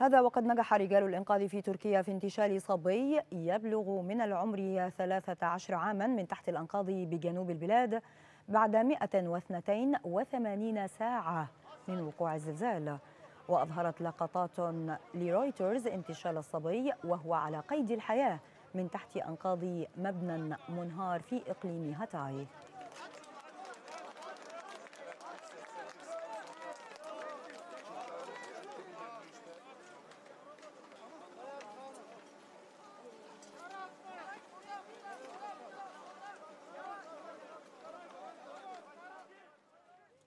هذا وقد نجح رجال الإنقاذ في تركيا في انتشال صبي يبلغ من العمر 13 عاما من تحت الأنقاض بجنوب البلاد بعد 182 ساعة من وقوع الزلزال وأظهرت لقطات لرويترز انتشال الصبي وهو على قيد الحياة من تحت أنقاض مبنى منهار في إقليم هاتاي